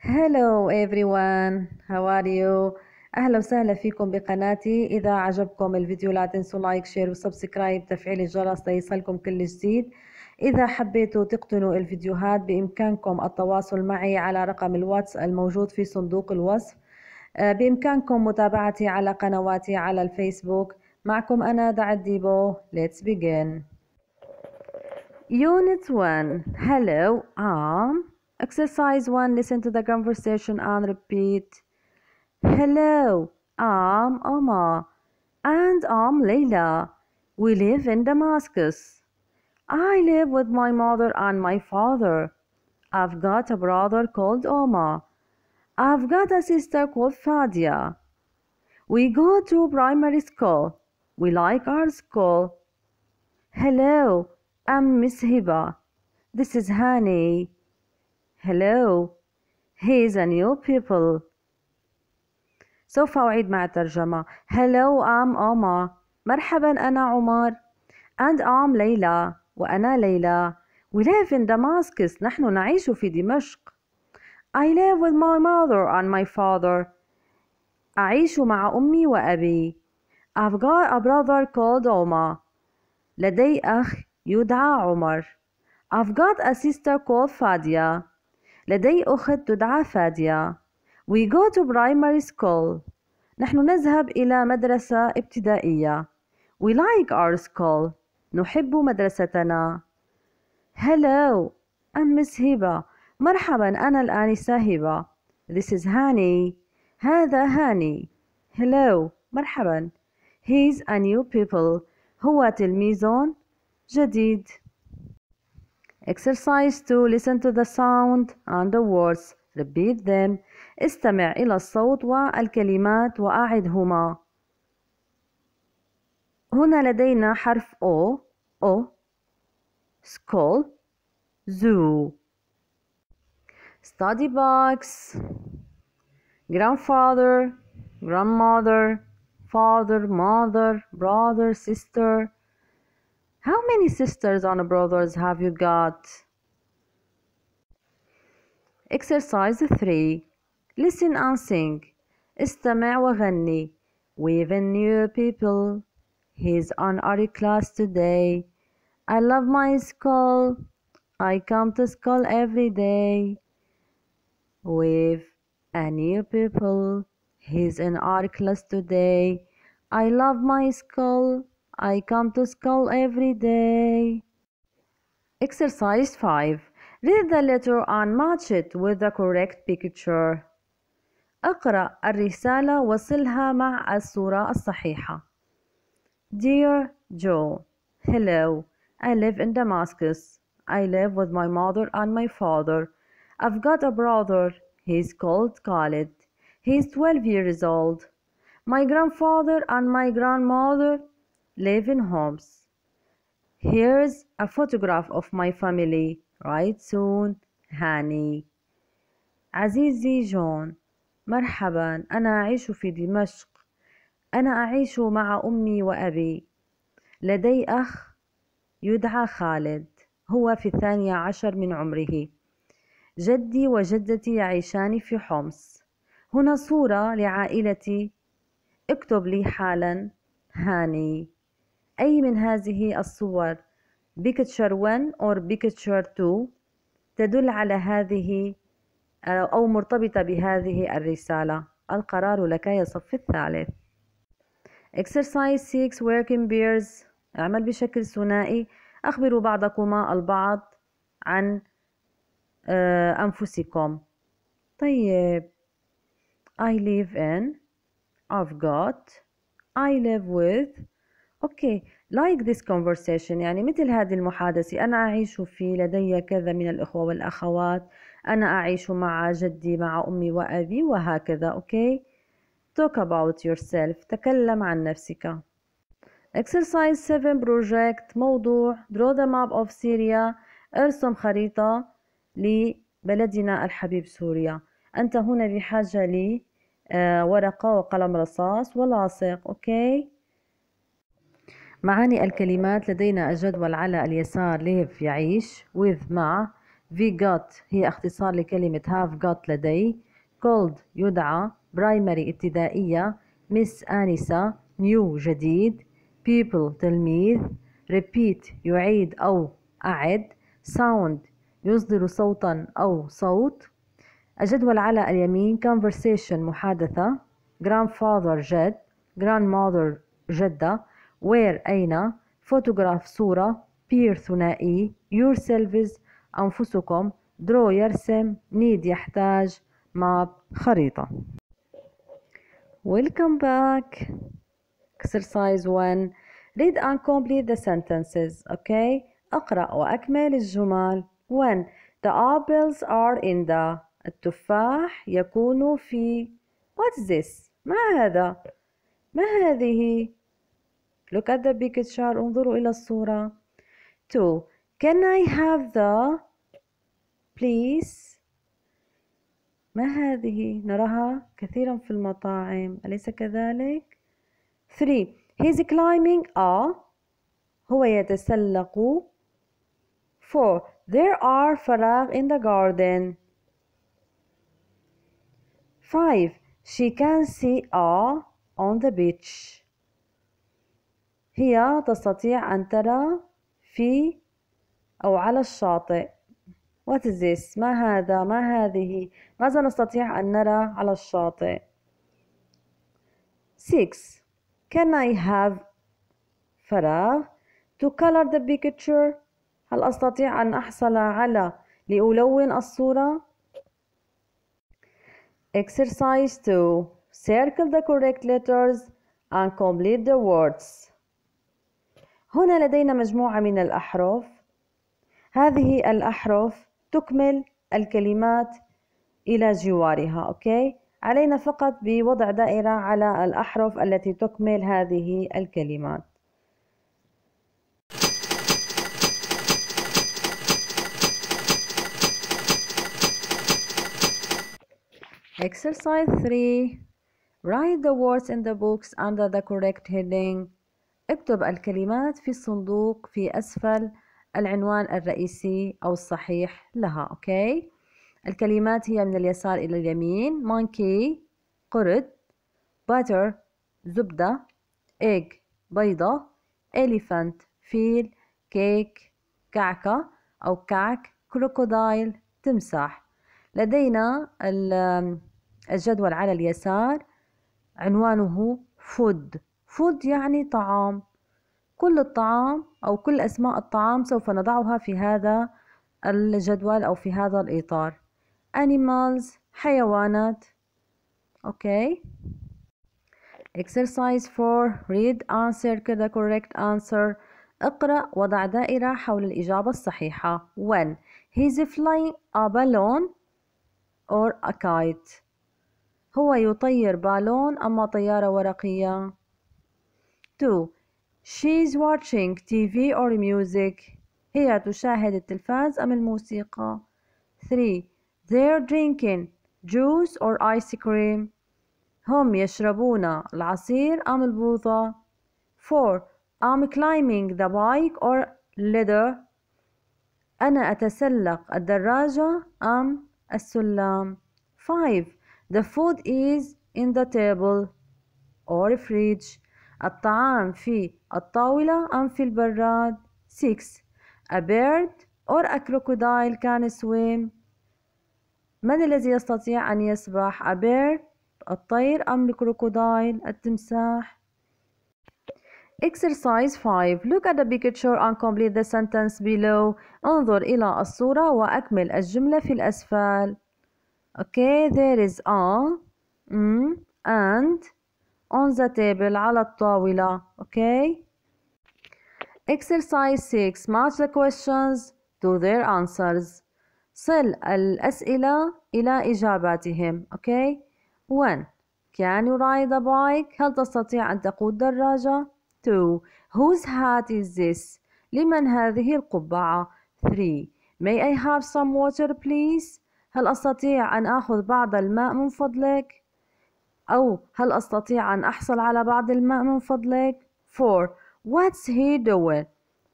هلو ايفريوان هاو ار يو اهلا وسهلا فيكم بقناتي اذا عجبكم الفيديو لا تنسوا لايك شير وسبسكرايب تفعيل الجرس ليصلكم كل جديد اذا حبيتوا تقتنوا الفيديوهات بامكانكم التواصل معي على رقم الواتس الموجود في صندوق الوصف آه، بامكانكم متابعتي على قنواتي على الفيسبوك معكم انا دعاء ديبو let's begin يونت 1 هلو ام Exercise 1 Listen to the conversation and repeat. Hello, I'm Omar. And I'm Leila. We live in Damascus. I live with my mother and my father. I've got a brother called Omar. I've got a sister called Fadia. We go to primary school. We like our school. Hello, I'm Miss Hiba. This is Honey. Hello. He's a new pupil. سوف أعيد مع الترجمة. Hello, I'm Omar. مرحبا أنا عمر. And I'm ليلى. وأنا ليلى. We live in Damascus. نحن نعيش في دمشق. I live with my mother and my father. أعيش مع أمي وأبي. I've got a brother called Omar. لدي أخ يدعى عمر. I've got a sister called Fadia. لدي أخت تدعى فادية We go to primary school نحن نذهب إلى مدرسة ابتدائية We like our school نحب مدرستنا Hello I'm Miss Hiba مرحبا أنا الآنسة هبة This is Hani هذا هاني Hello مرحبا He's a new people هو تلميذ جديد Exercise 2 Listen to the sound and the words Repeat them استمع إلى الصوت والكلمات وأعدهما هنا لدينا حرف O O skull zoo study box grandfather grandmother father mother brother sister how many sisters and brothers have you got? Exercise 3 Listen and sing استمع وغني We've new people He's on our class today I love my school I come to school every day We've new people He's in our class today I love my school I come to school every day. Exercise 5. Read the letter and match it with the correct picture. اقرأ الرسالة وصلها مع الصورة الصحيحة. Dear Joe, Hello. I live in Damascus. I live with my mother and my father. I've got a brother. He's called Khalid. He's 12 years old. My grandfather and my grandmother Levin homes. Here's a photograph of my family. Right soon, هاني. عزيزي جون، مرحبا، أنا أعيش في دمشق. أنا أعيش مع أمي وأبي. لدي أخ يدعى خالد، هو في الثانية عشر من عمره. جدي وجدتي يعيشان في حمص. هنا صورة لعائلتي. اكتب لي حالا، هاني. أي من هذه الصور picture 1 or picture 2 تدل على هذه آه، أو مرتبطة بهذه الرسالة القرار لك يا صف الثالث Exercise 6 Working Bears اعمل بشكل ثنائي أخبروا بعضكما البعض عن آه، أنفسكم طيب I live in I've got I live with اوكي لايك ذيس كونفرسيشن يعني مثل هذه المحادثة أنا أعيش في لدي كذا من الإخوة والأخوات أنا أعيش مع جدي مع أمي وأبي وهكذا أوكي talk about yourself تكلم عن نفسك exercise 7 project موضوع draw the map of Syria ارسم خريطة لبلدنا الحبيب سوريا أنت هنا بحاجة لورقة آه، وقلم رصاص ولاصق أوكي معاني الكلمات لدينا الجدول على اليسار live يعيش with مع في got هي اختصار لكلمة have got لدي cold يدعى primary ابتدائية miss آنسة new جديد people تلميذ repeat يعيد أو أعد sound يصدر صوتا أو صوت الجدول على اليمين conversation محادثة grandfather جد grandmother جدة where أين photograph صورة peer ثنائي يور سيلفز أنفسكم draw يرسم need يحتاج map خريطة Welcome back exercise one read and complete the sentences okay اقرأ وأكمل الجمل 1 the apples are in the التفاح يكون في what is this ما هذا ما هذه Look at the picture انظروا إلى الصورة 2 Can I have the please ما هذه نراها كثيرا في المطاعم أليس كذلك 3 He's climbing a هو يتسلق 4 There are فراغ in the garden 5 She can see a on the beach هي تستطيع أن ترى في أو على الشاطئ What is this؟ ما هذا؟ ما هذه؟ ماذا نستطيع أن نرى على الشاطئ؟ 6 Can I have فراغ to color the picture هل أستطيع أن أحصل على لألون الصورة exercise 2 circle the correct letters and complete the words هنا لدينا مجموعة من الأحرف هذه الأحرف تكمل الكلمات إلى جوارها أوكي علينا فقط بوضع دائرة على الأحرف التي تكمل هذه الكلمات Exercise 3 Write the words in the books under the correct heading اكتب الكلمات في الصندوق في أسفل العنوان الرئيسي أو الصحيح لها أوكي الكلمات هي من اليسار إلى اليمين مونكي قرد باتر زبدة إيج بيضة إليفانت فيل كيك كعكة أو كعك كروكودايل تمساح لدينا الجدول على اليسار عنوانه فود فود يعني طعام كل الطعام أو كل أسماء الطعام سوف نضعها في هذا الجدول أو في هذا الإطار animals حيوانات okay exercise 4 read answer the correct answer اقرأ وضع دائرة حول الإجابة الصحيحة 1 he's flying a balloon or a kite هو يطير بالون أما طيارة ورقية 2 she's watching TV or music هي تشاهد التلفاز أم الموسيقى 3 they're drinking juice or ice cream هم يشربون العصير أم البوظة 4 I'm climbing the bike or ladder أنا أتسلق الدراجة أم السلام 5 The food is in the table or fridge الطعام في الطاولة أم في البراد 6 A bird or a crocodile can swim من الذي يستطيع أن يسبح A bird الطير أم الكروكودايل التمساح Exercise 5 Look at the picture and complete the sentence below انظر إلى الصورة وأكمل الجملة في الأسفل Okay, there is a mm, and on the table على الطاولة okay exercise 6 match the questions to their answers صل الأسئلة إلى إجاباتهم okay 1 Can you ride a bike? هل تستطيع أن تقود دراجة؟ 2 Whose hat is this? لمن هذه القبعة؟ 3 May I have some water please? هل أستطيع أن آخذ بعض الماء من فضلك؟ أو هل أستطيع أن أحصل على بعض الماء من فضلك؟ 4. What's he doing?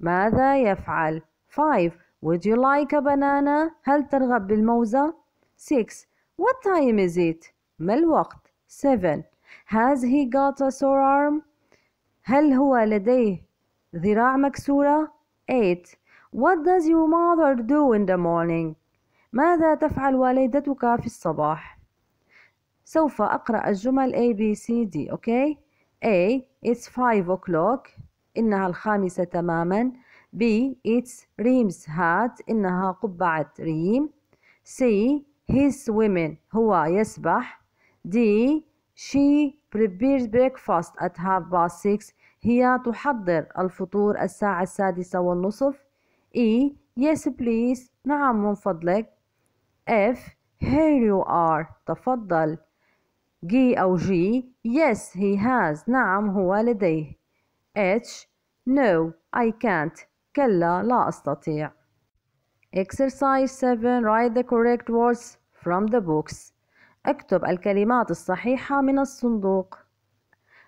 ماذا يفعل؟ 5. Would you like a banana? هل ترغب بالموزة؟ 6. What time is it? ما الوقت؟ 7. Has he got a sore arm? هل هو لديه ذراع مكسورة؟ 8. What does your mother do in the morning? ماذا تفعل والدتك في الصباح؟ سوف أقرأ الجمل A B C D أوكي A It's five o'clock إنها الخامسة تماما B It's Reem's hat إنها قبعة ريم C He's swimming هو يسبح D She prepares breakfast at half past six هي تحضر الفطور الساعة السادسة والنصف E Yes please نعم من فضلك F Here you are تفضل جي أو جي yes he has نعم هو لديه H no I can't كلا لا أستطيع Exercise 7 Write the correct words from the books اكتب الكلمات الصحيحة من الصندوق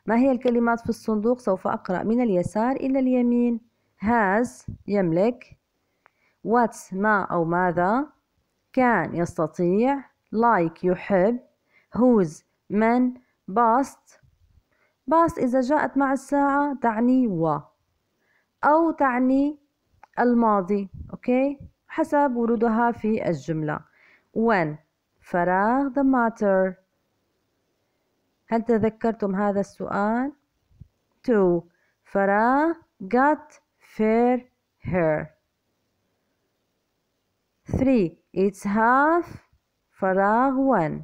ما هي الكلمات في الصندوق؟ سوف أقرأ من اليسار إلى اليمين has يملك what ما أو ماذا can يستطيع like يحب whose من باست باست إذا جاءت مع الساعة تعني و أو تعني الماضي أوكي حسب ورودها في الجملة when فراغ the matter هل تذكرتم هذا السؤال؟ to فراغ got fair hair 3 it's half فراغ 1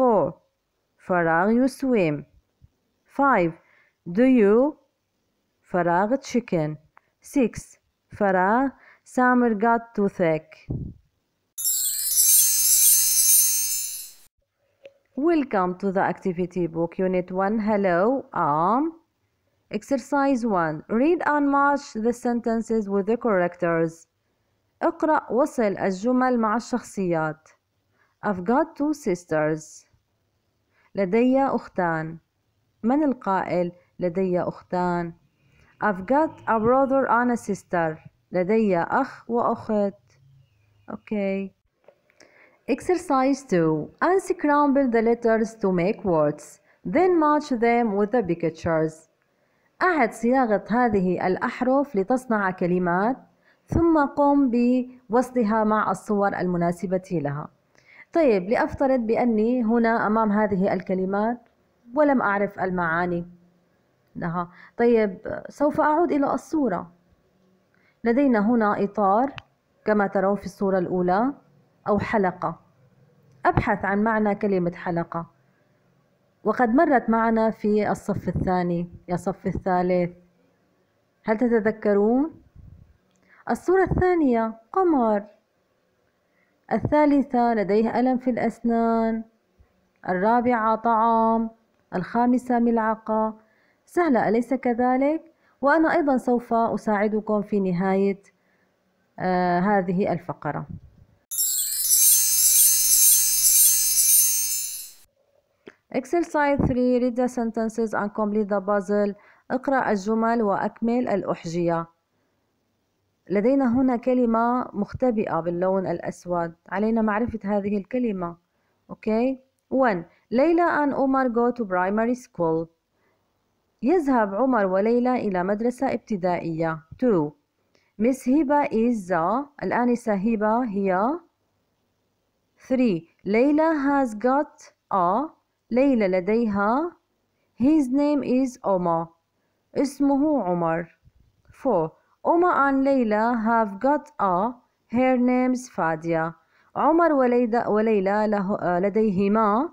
4 Faragh, you swim. 5. Do you? Faragh, chicken. 6. Faragh, summer got toothache. Welcome to the activity book, Unit 1. Hello, um. Exercise 1. Read and match the sentences with the correctors. اقرأ وصل الجمل مع الشخصيات. I've got two sisters. لدي أختان من القائل لدي أختان I've got a brother and a sister لدي أخ وأخت Okay Exercise 2 Unscramble the letters to make words then match them with the pictures أعد صياغة هذه الأحرف لتصنع كلمات ثم قم بوصلها مع الصور المناسبة لها طيب لأفترض بأني هنا أمام هذه الكلمات ولم أعرف المعاني لها نعم. طيب سوف أعود إلى الصورة لدينا هنا إطار كما ترون في الصورة الأولى أو حلقة أبحث عن معنى كلمة حلقة وقد مرت معنا في الصف الثاني يا صف الثالث هل تتذكرون؟ الصورة الثانية قمر الثالثة لديه ألم في الأسنان الرابعة طعام الخامسة ملعقة سهلة أليس كذلك؟ وأنا أيضا سوف أساعدكم في نهاية آه هذه الفقرة Exercise 3 Read the sentences and complete the puzzle اقرأ الجمل وأكمل الأحجية لدينا هنا كلمة مختبئة باللون الأسود علينا معرفة هذه الكلمة أوكي 1 ليلى and عمر go to primary school يذهب عمر وليلى إلى مدرسة ابتدائية 2 Miss هبة is the الآنسة هبة هي 3 ليلى has got a ليلى لديها his name is Omar اسمه عمر 4 أما أن ليلى have got a her name's Fadia عمر وليدا وليلى له لديهما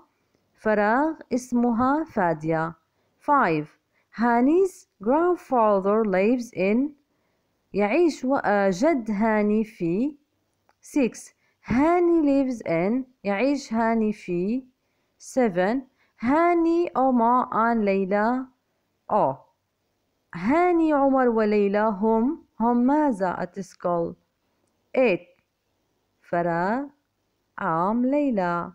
فراغ اسمها فادية 5 هاني's grandfather lives in يعيش آه، جد هاني في 6 هاني lives in يعيش هاني في 7 هاني أما أن ليلى أو oh, هاني عمر وليلى هم هم ماذا أتسكل؟ إت فرا عام ليلى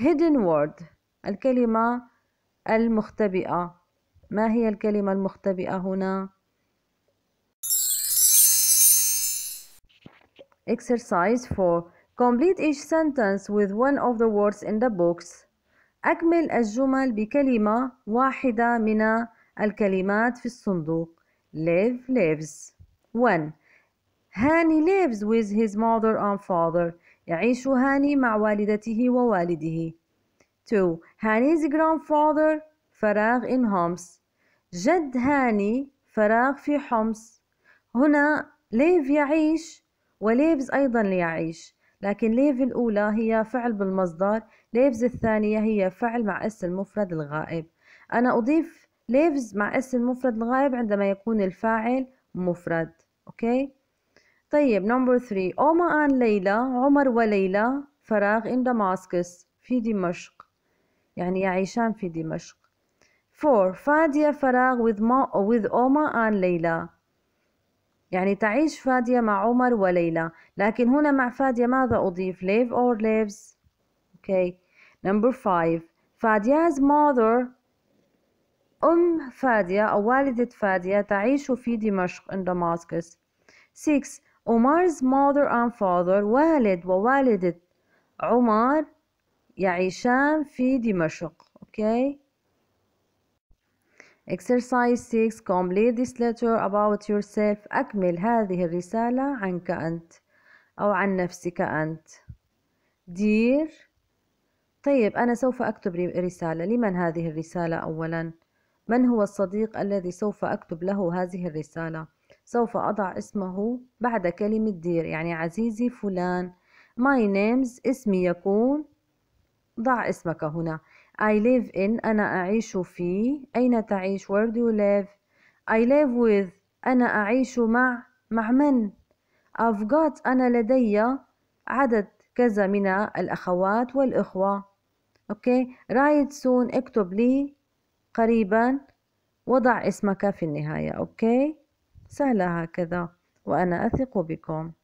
hidden word الكلمة المختبئة ما هي الكلمة المختبئة هنا؟ Exercise 4 Complete each sentence with one of the words in the box أكمل الجمل بكلمة واحدة من الكلمات في الصندوق live lives 1 هاني lives with his mother and father يعيش هاني مع والدته ووالده 2 هاني's grandfather فراغ in homes جد هاني فراغ في حمص هنا ليف يعيش وليفز أيضا ليعيش لكن ليف الأولى هي فعل بالمصدر ليفز الثانية هي فعل مع اس المفرد الغائب أنا أضيف lives مع اسم المفرد الغائب عندما يكون الفاعل مفرد أوكي طيب نمبر 3 أوما آن ليلى عمر وليلى فراغ in Damascus في دمشق يعني يعيشان في دمشق 4 فادية فراغ with, ما, with أوما آن ليلى يعني تعيش فادية مع عمر وليلى لكن هنا مع فادية ماذا أضيف live or lives okay number 5 فاديا's mother أم فادية أو والدة فادية تعيش في دمشق in Damascus 6 Omar's mother and father والد ووالدة عمر يعيشان في دمشق okay Exercise 6 Complete this letter about yourself أكمل هذه الرسالة عنك أنت أو عن نفسك أنت Dear طيب أنا سوف أكتب رسالة لمن هذه الرسالة أولاً من هو الصديق الذي سوف أكتب له هذه الرسالة سوف أضع اسمه بعد كلمة دير يعني عزيزي فلان my names اسمي يكون ضع اسمك هنا I live in أنا أعيش في أين تعيش where do you live I live with أنا أعيش مع مع من I've got أنا لدي عدد كذا من الأخوات والإخوة أوكي okay. write soon اكتب لي قريبا وضع اسمك في النهاية أوكي سهلة هكذا وأنا أثق بكم